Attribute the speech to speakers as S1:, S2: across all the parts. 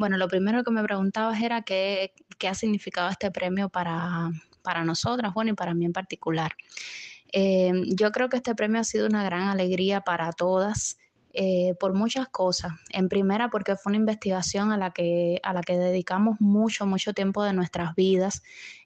S1: Bueno, lo primero que me preguntabas era qué, ha significado este premio para, nosotras, bueno, y para mí en particular. Eh, yo creo que este premio ha sido una gran alegría para todas. Eh, por muchas cosas. En primera, porque fue una investigación a la que, a la que dedicamos mucho, mucho tiempo de nuestras vidas.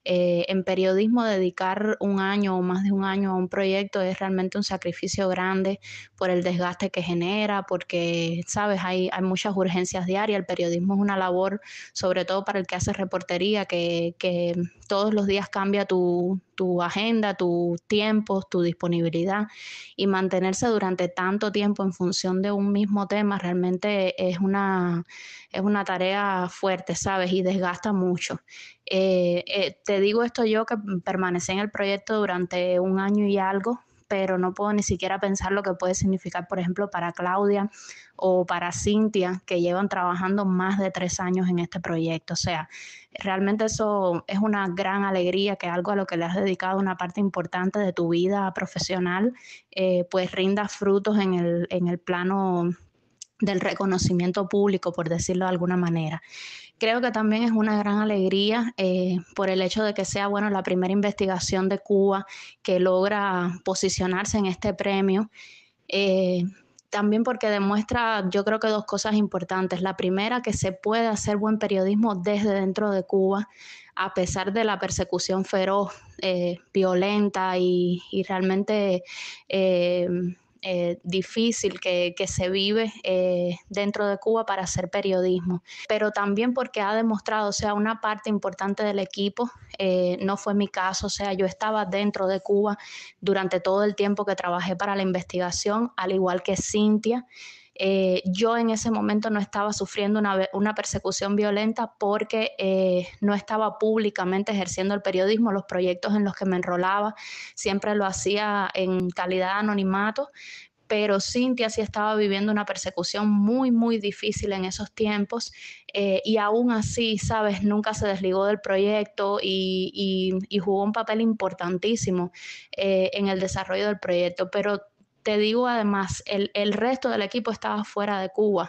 S1: Eh, en periodismo, dedicar un año o más de un año a un proyecto es realmente un sacrificio grande por el desgaste que genera, porque, sabes, hay, hay muchas urgencias diarias. El periodismo es una labor, sobre todo para el que hace reportería, que, que todos los días cambia tu, tu agenda, tus tiempos, tu disponibilidad y mantenerse durante tanto tiempo en función de un mismo tema realmente es una, es una tarea fuerte, ¿sabes? Y desgasta mucho. Eh, eh, te digo esto yo que permanecí en el proyecto durante un año y algo pero no puedo ni siquiera pensar lo que puede significar, por ejemplo, para Claudia o para Cintia, que llevan trabajando más de tres años en este proyecto. O sea, realmente eso es una gran alegría que algo a lo que le has dedicado una parte importante de tu vida profesional, eh, pues rinda frutos en el, en el plano del reconocimiento público, por decirlo de alguna manera. Creo que también es una gran alegría eh, por el hecho de que sea bueno la primera investigación de Cuba que logra posicionarse en este premio. Eh, también porque demuestra, yo creo que dos cosas importantes. La primera, que se puede hacer buen periodismo desde dentro de Cuba, a pesar de la persecución feroz, eh, violenta y, y realmente eh, difícil que, se vive eh, dentro de Cuba para hacer periodismo, pero también porque ha demostrado, o sea, una parte importante del equipo, eh, no fue mi caso, o sea, yo estaba dentro de Cuba durante todo el tiempo que trabajé para la investigación, al igual que Cintia. Eh, yo en ese momento no estaba sufriendo una, persecución violenta porque eh, no estaba públicamente ejerciendo el periodismo, los proyectos en los que me enrolaba, siempre lo hacía en calidad de anonimato, pero Cintia sí estaba viviendo una persecución muy, muy difícil en esos tiempos eh, y aún así, sabes, nunca se desligó del proyecto y, jugó un papel importantísimo en el desarrollo del proyecto, pero te digo además, el, resto del equipo estaba fuera de Cuba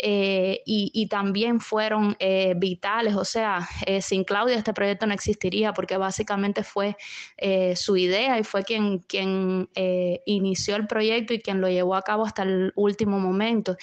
S1: eh, y, también fueron eh, vitales, o sea, eh, sin Claudia este proyecto no existiría porque básicamente fue su idea y fue quien, quien inició el proyecto y quien lo llevó a cabo hasta el último momento.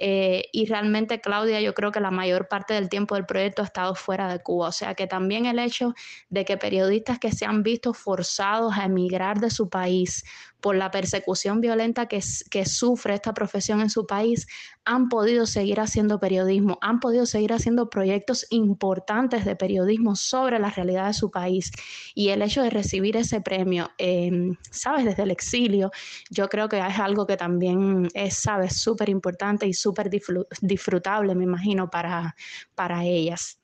S1: y realmente Claudia yo creo que la mayor parte del tiempo del proyecto ha estado fuera de Cuba, o sea que también el hecho de que periodistas que se han visto forzados a emigrar de su país por la persecución violenta que, sufre esta profesión en su país, han podido seguir haciendo periodismo, han podido seguir haciendo proyectos importantes de periodismo sobre la realidad de su país. Y el hecho de recibir ese premio, em, sabes, desde el exilio, yo creo que es algo que también es, sabes, súper importante y súper disfrutable, me imagino, para, para ellas.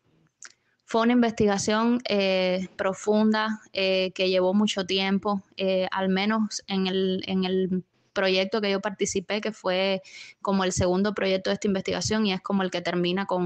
S1: Fue una investigación eh, profunda eh, que llevó mucho tiempo, eh, al menos en el, en el proyecto que yo participé, que fue como el segundo proyecto de esta investigación y es como el que termina con,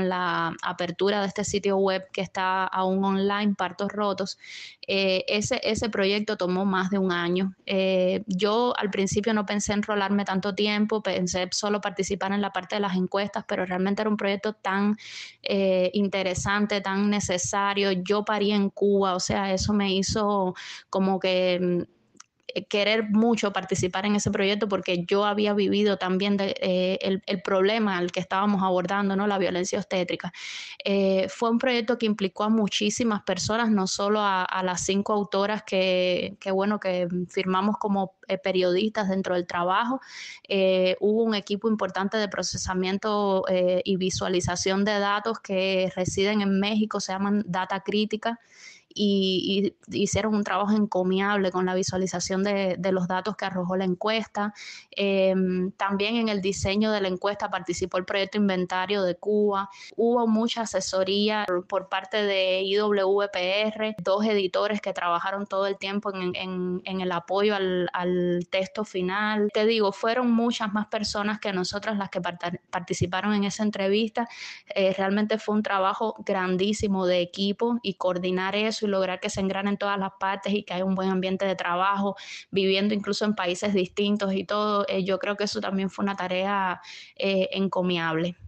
S1: la apertura de este sitio web que está aún online, Partos Rotos. Eh, ese, ese proyecto tomó más de un año. Eh, yo al principio no pensé enrolarme tanto tiempo, pensé solo participar en la parte de las encuestas, pero realmente era un proyecto tan eh, interesante, tan necesario. Yo parí en Cuba, o sea, eso me hizo como que mm, eh, querer mucho participar en ese proyecto porque yo había vivido también eh, el, el, problema al que estábamos abordando, ¿no? la violencia obstétrica. Eh, fue un proyecto que implicó a muchísimas personas, no solo a, las cinco autoras que, que, bueno, que firmamos como periodistas dentro del trabajo. hubo un equipo importante de procesamiento y visualización de datos que residen en México, se llaman Data Crítica y, hicieron un trabajo encomiable con la visualización de, los datos que arrojó la encuesta. Eh, también en el diseño de la encuesta participó el proyecto Inventario de Cuba. Hubo mucha asesoría por, parte de IWPR, dos editores que trabajaron todo el tiempo en, el apoyo al, texto final. Te digo, fueron muchas más personas que nosotras las que participaron en esa entrevista. Eh, realmente fue un trabajo grandísimo de equipo y coordinar eso lograr que se engranen todas las partes y que haya un buen ambiente de trabajo, viviendo incluso en países distintos y todo, eh, yo creo que eso también fue una tarea eh, encomiable.